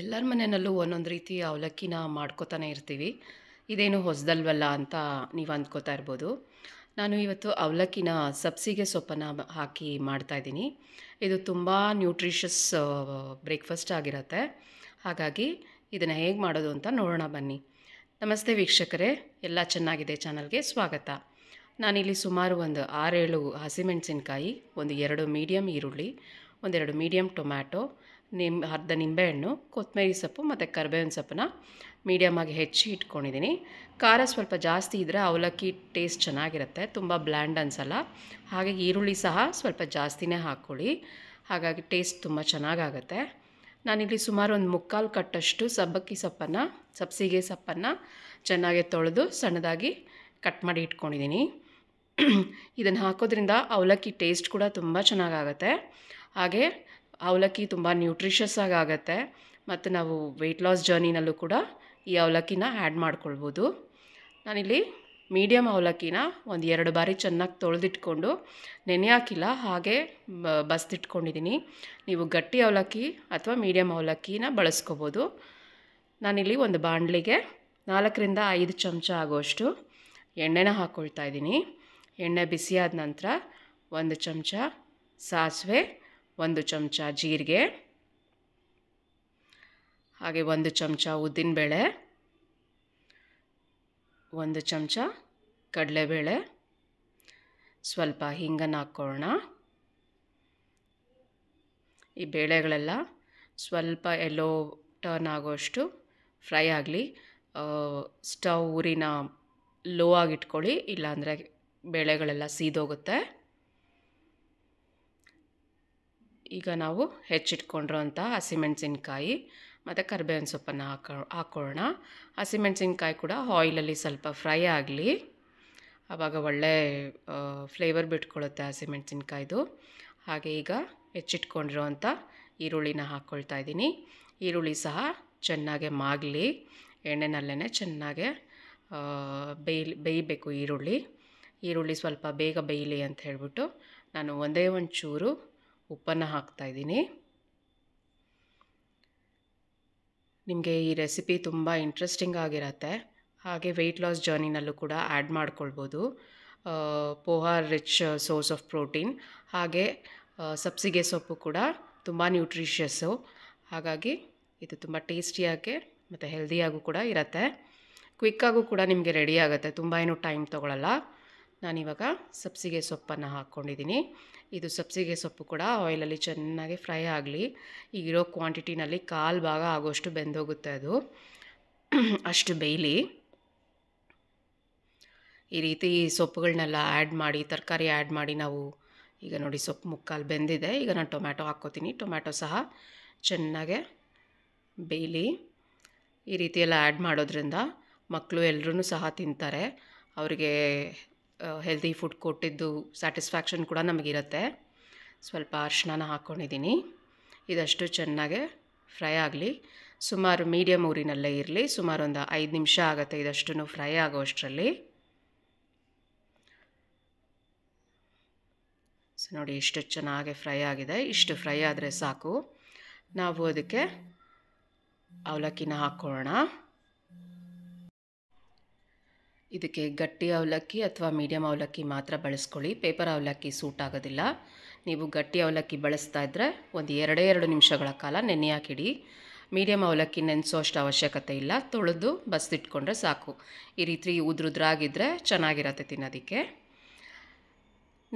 ಎಲ್ಲರ ಮನೆಯಲ್ಲೂ ಒಂದೊಂದು ರೀತಿ ಅವಲಕ್ಕಿನ ಮಾಡ್ಕೋತಾನೆ ಇರ್ತೀವಿ ಇದೇನು ಹೊಸದಲ್ವಲ್ಲ ಅಂತ ನೀವು ಅಂದ್ಕೋತಾ ಇರ್ಬೋದು ನಾನು ಇವತ್ತು ಅವಲಕ್ಕಿನ ಸಬ್ಸಿಗೆ ಸೊಪ್ಪನ್ನು ಹಾಕಿ ಮಾಡ್ತಾಯಿದ್ದೀನಿ ಇದು ತುಂಬ ನ್ಯೂಟ್ರಿಷಸ್ ಬ್ರೇಕ್ಫಾಸ್ಟ್ ಆಗಿರುತ್ತೆ ಹಾಗಾಗಿ ಇದನ್ನು ಹೇಗೆ ಮಾಡೋದು ಅಂತ ನೋಡೋಣ ಬನ್ನಿ ನಮಸ್ತೆ ವೀಕ್ಷಕರೇ ಎಲ್ಲ ಚೆನ್ನಾಗಿದೆ ಚಾನಲ್ಗೆ ಸ್ವಾಗತ ನಾನಿಲ್ಲಿ ಸುಮಾರು ಒಂದು ಆರೇಳು ಹಸಿಮೆಣಸಿನ್ಕಾಯಿ ಒಂದು ಎರಡು ಮೀಡಿಯಮ್ ಈರುಳ್ಳಿ ಒಂದೆರಡು ಮೀಡಿಯಮ್ ಟೊಮ್ಯಾಟೊ ನಿಂಬೆ ಅರ್ಧ ನಿಂಬೆಹಣ್ಣು ಕೊತ್ತಂಬರಿ ಸೊಪ್ಪು ಮತ್ತು ಕರ್ಬೇವಿನ ಸೊಪ್ಪನ್ನ ಮೀಡಿಯಮಾಗಿ ಹೆಚ್ಚಿ ಇಟ್ಕೊಂಡಿದ್ದೀನಿ ಖಾರ ಸ್ವಲ್ಪ ಜಾಸ್ತಿ ಇದ್ದರೆ ಅವಲಕ್ಕಿ ಟೇಸ್ಟ್ ಚೆನ್ನಾಗಿರುತ್ತೆ ತುಂಬ ಬ್ಲ್ಯಾಂಡ್ ಅನಿಸಲ್ಲ ಹಾಗಾಗಿ ಈರುಳ್ಳಿ ಸಹ ಸ್ವಲ್ಪ ಜಾಸ್ತಿನೇ ಹಾಕ್ಕೊಳ್ಳಿ ಹಾಗಾಗಿ ಟೇಸ್ಟ್ ತುಂಬ ಚೆನ್ನಾಗಾಗತ್ತೆ ನಾನಿಲ್ಲಿ ಸುಮಾರು ಒಂದು ಮುಕ್ಕಾಲು ಕಟ್ಟಷ್ಟು ಸಬ್ಬಕ್ಕಿ ಸೊಪ್ಪನ್ನು ಸಬ್ಸಿಗೆ ಸೊಪ್ಪನ್ನು ಚೆನ್ನಾಗಿ ತೊಳೆದು ಸಣ್ಣದಾಗಿ ಕಟ್ ಮಾಡಿ ಇಟ್ಕೊಂಡಿದ್ದೀನಿ ಇದನ್ನು ಹಾಕೋದ್ರಿಂದ ಅವಲಕ್ಕಿ ಟೇಸ್ಟ್ ಕೂಡ ತುಂಬ ಚೆನ್ನಾಗಾಗತ್ತೆ ಹಾಗೆ ಅವಲಕ್ಕಿ ತುಂಬ ನ್ಯೂಟ್ರಿಷಸ್ ಆಗುತ್ತೆ ಮತ್ತು ನಾವು ವೆಯ್ಟ್ ಲಾಸ್ ಜರ್ನಿನಲ್ಲೂ ಕೂಡ ಈ ಅವಲಕ್ಕಿನ ಆ್ಯಡ್ ಮಾಡ್ಕೊಳ್ಬೋದು ನಾನಿಲ್ಲಿ ಮೀಡಿಯಮ್ ಅವಲಕ್ಕಿನ ಒಂದು ಎರಡು ಬಾರಿ ಚೆನ್ನಾಗಿ ತೊಳೆದಿಟ್ಕೊಂಡು ನೆನೆ ಹಾಕಿಲ್ಲ ಹಾಗೆ ಬಸ್ದಿಟ್ಕೊಂಡಿದ್ದೀನಿ ನೀವು ಗಟ್ಟಿ ಅವಲಕ್ಕಿ ಅಥವಾ ಮೀಡಿಯಮ್ ಅವಲಕ್ಕಿನ ಬಳಸ್ಕೋಬೋದು ನಾನಿಲ್ಲಿ ಒಂದು ಬಾಣಲಿಗೆ ನಾಲ್ಕರಿಂದ ಐದು ಚಮಚ ಆಗೋಷ್ಟು ಎಣ್ಣೆನ ಹಾಕ್ಕೊಳ್ತಾ ಇದ್ದೀನಿ ಎಣ್ಣೆ ಬಿಸಿಯಾದ ನಂತರ ಒಂದು ಚಮಚ ಸಾಸಿವೆ ಒಂದು ಚಮಚ ಜೀರಿಗೆ ಹಾಗೆ ಒಂದು ಚಮಚ ಉದ್ದಿನಬೇಳೆ ಒಂದು ಚಮಚ ಕಡಲೆಬೇಳೆ ಸ್ವಲ್ಪ ಹಿಂಗನ್ನು ಹಾಕ್ಕೊಳ್ಳೋಣ ಈ ಬೇಳೆಗಳೆಲ್ಲ ಸ್ವಲ್ಪ ಎಲ್ಲೋ ಟರ್ನ್ ಆಗೋಷ್ಟು ಫ್ರೈ ಆಗಲಿ ಸ್ಟವ್ ಊರಿನ ಲೋ ಆಗಿಟ್ಕೊಳ್ಳಿ ಇಲ್ಲಾಂದರೆ ಬೇಳೆಗಳೆಲ್ಲ ಸೀದೋಗುತ್ತೆ ಈಗ ನಾವು ಹೆಚ್ಚಿಟ್ಕೊಂಡಿರೋಂಥ ಹಸಿಮೆಣಸಿನ್ಕಾಯಿ ಮತ್ತು ಕರ್ಬೇವಿನ ಸೊಪ್ಪನ್ನು ಹಾಕೋ ಹಾಕೋಣ ಹಸಿಮೆಣಸಿನ್ಕಾಯಿ ಕೂಡ ಆಯಿಲಲ್ಲಿ ಸ್ವಲ್ಪ ಫ್ರೈ ಆಗಲಿ ಆವಾಗ ಒಳ್ಳೆ ಫ್ಲೇವರ್ ಬಿಟ್ಕೊಳುತ್ತೆ ಹಸಿಮೆಣಸಿನ್ಕಾಯ್ದು ಹಾಗೆ ಈಗ ಹೆಚ್ಚಿಟ್ಕೊಂಡಿರೋಂಥ ಈರುಳ್ಳಿನ ಹಾಕ್ಕೊಳ್ತಾ ಇದ್ದೀನಿ ಈರುಳ್ಳಿ ಸಹ ಚೆನ್ನಾಗೆ ಮಾಗಲಿ ಎಣ್ಣೆನಲ್ಲೇ ಚೆನ್ನಾಗೆ ಬೇಯಿ ಬೇಯಬೇಕು ಈರುಳ್ಳಿ ಈರುಳ್ಳಿ ಸ್ವಲ್ಪ ಬೇಗ ಬೇಯಲಿ ಅಂತ ಹೇಳಿಬಿಟ್ಟು ನಾನು ಒಂದೇ ಒಂದು ಚೂರು ಉಪ್ಪನ್ನು ಹಾಕ್ತಾಯಿದ್ದೀನಿ ನಿಮಗೆ ಈ ರೆಸಿಪಿ ತುಂಬ ಇಂಟ್ರೆಸ್ಟಿಂಗ್ ಆಗಿರತ್ತೆ ಹಾಗೆ ವೆಯ್ಟ್ ಲಾಸ್ ಜರ್ನಿನಲ್ಲೂ ಕೂಡ ಆ್ಯಡ್ ಮಾಡ್ಕೊಳ್ಬೋದು poha rich source of protein ಹಾಗೆ ಸಬ್ಸಿಗೆ ಸೊಪ್ಪು ಕೂಡ ತುಂಬ ನ್ಯೂಟ್ರಿಷಿಯಸ್ಸು ಹಾಗಾಗಿ ಇದು ತುಂಬ ಟೇಸ್ಟಿಯಾಗಿ ಮತ್ತು ಹೆಲ್ದಿಯಾಗೂ ಕೂಡ ಇರುತ್ತೆ ಕ್ವಿಕ್ಕಾಗೂ ಕೂಡ ನಿಮಗೆ ರೆಡಿ ಆಗುತ್ತೆ ತುಂಬ ಏನು ಟೈಮ್ ತೊಗೊಳ್ಳಲ್ಲ ನಾನಿವಾಗ ಸಬ್ಸಿಗೆ ಸೊಪ್ಪನ್ನು ಹಾಕ್ಕೊಂಡಿದ್ದೀನಿ ಇದು ಸಬ್ಸಿಗೆ ಸೊಪ್ಪು ಕೂಡ ಆಯಿಲಲ್ಲಿ ಚೆನ್ನಾಗಿ ಫ್ರೈ ಆಗಲಿ ಈಗಿರೋ ಕ್ವಾಂಟಿಟಿನಲ್ಲಿ ಕಾಲು ಭಾಗ ಆಗೋಷ್ಟು ಬೆಂದೋಗುತ್ತೆ ಅದು ಅಷ್ಟು ಬೇಯಲಿ ಈ ರೀತಿ ಸೊಪ್ಪುಗಳನ್ನೆಲ್ಲ ಆ್ಯಡ್ ಮಾಡಿ ತರಕಾರಿ ಆ್ಯಡ್ ಮಾಡಿ ನಾವು ಈಗ ನೋಡಿ ಸೊಪ್ಪು ಮುಕ್ಕಾಲು ಬೆಂದಿದೆ ಈಗ ನಾನು ಟೊಮ್ಯಾಟೊ ಹಾಕ್ಕೋತೀನಿ ಟೊಮ್ಯಾಟೊ ಸಹ ಚೆನ್ನಾಗೆ ಬೇಯಲಿ ಈ ರೀತಿಯೆಲ್ಲ ಆ್ಯಡ್ ಮಾಡೋದ್ರಿಂದ ಮಕ್ಕಳು ಎಲ್ಲರೂ ಸಹ ತಿಂತಾರೆ ಅವರಿಗೆ ಹೆಲ್ದಿ ಫುಡ್ ಕೊಟ್ಟಿದ್ದು ಸ್ಯಾಟಿಸ್ಫ್ಯಾಕ್ಷನ್ ಕೂಡ ನಮಗಿರುತ್ತೆ ಸ್ವಲ್ಪ ಅರ್ಶಿನ ಹಾಕ್ಕೊಂಡಿದ್ದೀನಿ ಇದಷ್ಟು ಚೆನ್ನಾಗೆ ಫ್ರೈ ಆಗಲಿ ಸುಮಾರು ಮೀಡಿಯಮ್ ಊರಿನಲ್ಲೇ ಇರಲಿ ಸುಮಾರು ಒಂದು ಐದು ನಿಮಿಷ ಆಗುತ್ತೆ ಇದಷ್ಟು ಫ್ರೈ ಆಗೋ ಅಷ್ಟರಲ್ಲಿ ಸೊ ನೋಡಿ ಇಷ್ಟು ಚೆನ್ನಾಗೆ ಫ್ರೈ ಆಗಿದೆ ಇಷ್ಟು ಫ್ರೈ ಆದರೆ ಸಾಕು ನಾವು ಅದಕ್ಕೆ ಅವಲಕ್ಕಿನ ಹಾಕ್ಕೊಳ್ಳೋಣ ಇದಕ್ಕೆ ಗಟ್ಟಿ ಅವಲಕ್ಕಿ ಅಥವಾ ಮೀಡಿಯಮ್ ಅವಲಕ್ಕಿ ಮಾತ್ರ ಬಳಸ್ಕೊಳ್ಳಿ ಪೇಪರ್ ಅವಲಕ್ಕಿ ಸೂಟ್ ಆಗೋದಿಲ್ಲ ನೀವು ಗಟ್ಟಿ ಅವಲಕ್ಕಿ ಬಳಸ್ತಾ ಇದ್ದರೆ ಒಂದು ಎರಡೇ ಎರಡು ನಿಮಿಷಗಳ ಕಾಲ ನೆನೆ ಹಾಕಿಡಿ ಮೀಡಿಯಮ್ ಅವಲಕ್ಕಿ ನೆನೆಸೋ ಅಷ್ಟು ಅವಶ್ಯಕತೆ ಇಲ್ಲ ತೊಳೆದು ಬಸ್ದಿಟ್ಕೊಂಡ್ರೆ ಸಾಕು ಈ ರೀತಿ ಉದ್ರುದ್ರಾಗಿದ್ದರೆ ಚೆನ್ನಾಗಿರತ್ತೆ ತಿನ್ನೋದಕ್ಕೆ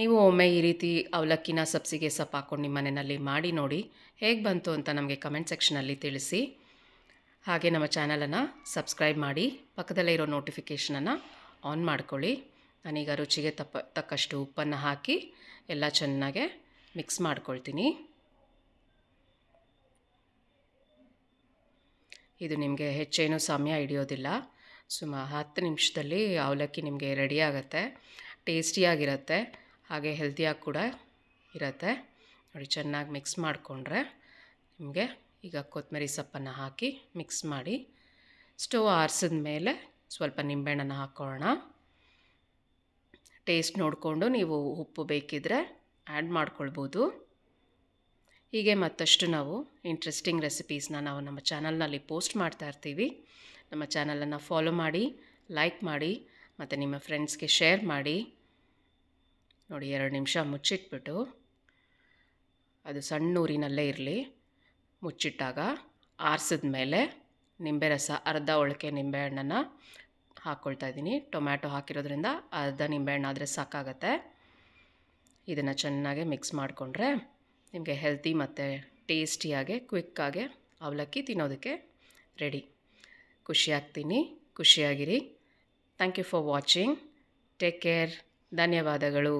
ನೀವು ಒಮ್ಮೆ ಈ ರೀತಿ ಅವಲಕ್ಕಿನ ಸಬ್ಸಿಗೆ ಸೊಪ್ಪು ಹಾಕ್ಕೊಂಡು ನಿಮ್ಮ ಮನೆಯಲ್ಲಿ ಮಾಡಿ ನೋಡಿ ಹೇಗೆ ಬಂತು ಅಂತ ನಮಗೆ ಕಮೆಂಟ್ ಸೆಕ್ಷನಲ್ಲಿ ತಿಳಿಸಿ ಹಾಗೆ ನಮ್ಮ ಚಾನಲನ್ನು ಸಬ್ಸ್ಕ್ರೈಬ್ ಮಾಡಿ ಪಕ್ಕದಲ್ಲೇ ಇರೋ ನೋಟಿಫಿಕೇಷನನ್ನು ಆನ್ ಮಾಡ್ಕೊಳ್ಳಿ ನಾನೀಗ ರುಚಿಗೆ ತಪ್ಪ ತಕ್ಕಷ್ಟು ಉಪ್ಪನ್ನು ಹಾಕಿ ಎಲ್ಲ ಚೆನ್ನಾಗೆ ಮಿಕ್ಸ್ ಮಾಡ್ಕೊಳ್ತೀನಿ ಇದು ನಿಮಗೆ ಹೆಚ್ಚೇನೂ ಸಮಯ ಹಿಡಿಯೋದಿಲ್ಲ ಸುಮಾ ಹತ್ತು ನಿಮಿಷದಲ್ಲಿ ಅವಲಕ್ಕಿ ನಿಮಗೆ ರೆಡಿ ಆಗುತ್ತೆ ಟೇಸ್ಟಿಯಾಗಿರುತ್ತೆ ಹಾಗೆ ಹೆಲ್ತಿಯಾಗಿ ಕೂಡ ಇರುತ್ತೆ ನೋಡಿ ಚೆನ್ನಾಗಿ ಮಿಕ್ಸ್ ಮಾಡಿಕೊಂಡ್ರೆ ನಿಮಗೆ ಈಗ ಕೊತ್ತಂಬರಿ ಸೊಪ್ಪನ್ನು ಹಾಕಿ ಮಿಕ್ಸ್ ಮಾಡಿ ಸ್ಟೋವ್ ಆರಿಸಿದ ಮೇಲೆ ಸ್ವಲ್ಪ ನಿಂಬೆಹಣ್ಣನ್ನು ಹಾಕೋಣ ಟೇಸ್ಟ್ ನೋಡಿಕೊಂಡು ನೀವು ಉಪ್ಪು ಬೇಕಿದ್ದರೆ ಆ್ಯಡ್ ಮಾಡ್ಕೊಳ್ಬೋದು ಹೀಗೆ ಮತ್ತಷ್ಟು ನಾವು ಇಂಟ್ರೆಸ್ಟಿಂಗ್ ರೆಸಿಪೀಸ್ನ ನಾವು ನಮ್ಮ ಚಾನಲ್ನಲ್ಲಿ ಪೋಸ್ಟ್ ಮಾಡ್ತಾ ಇರ್ತೀವಿ ನಮ್ಮ ಚಾನಲನ್ನು ಫಾಲೋ ಮಾಡಿ ಲೈಕ್ ಮಾಡಿ ಮತ್ತು ನಿಮ್ಮ ಫ್ರೆಂಡ್ಸ್ಗೆ ಶೇರ್ ಮಾಡಿ ನೋಡಿ ಎರಡು ನಿಮಿಷ ಮುಚ್ಚಿಟ್ಬಿಟ್ಟು ಅದು ಸಣ್ಣ ಊರಿನಲ್ಲೇ ಇರಲಿ ಮುಚ್ಚಿಟ್ಟಾಗ ಆರಿಸಿದ ಮೇಲೆ ನಿಂಬೆ ರಸ ಅರ್ಧ ಒಳಕೆ ನಿಂಬೆಹಣ್ಣನ್ನು ಹಾಕ್ಕೊಳ್ತಾ ಇದ್ದೀನಿ ಟೊಮ್ಯಾಟೊ ಹಾಕಿರೋದ್ರಿಂದ ಅರ್ಧ ನಿಂಬೆಹಣ್ಣು ಆದರೆ ಸಾಕಾಗತ್ತೆ ಇದನ್ನು ಚೆನ್ನಾಗಿ ಮಿಕ್ಸ್ ಮಾಡಿಕೊಂಡ್ರೆ ನಿಮಗೆ ಹೆಲ್ತಿ ಮತ್ತು ಟೇಸ್ಟಿಯಾಗಿ ಕ್ವಿಕ್ಕಾಗೆ ಅವಲಕ್ಕಿ ತಿನ್ನೋದಕ್ಕೆ ರೆಡಿ ಖುಷಿಯಾಗ್ತೀನಿ ಖುಷಿಯಾಗಿರಿ thank you for watching take care ಧನ್ಯವಾದಗಳು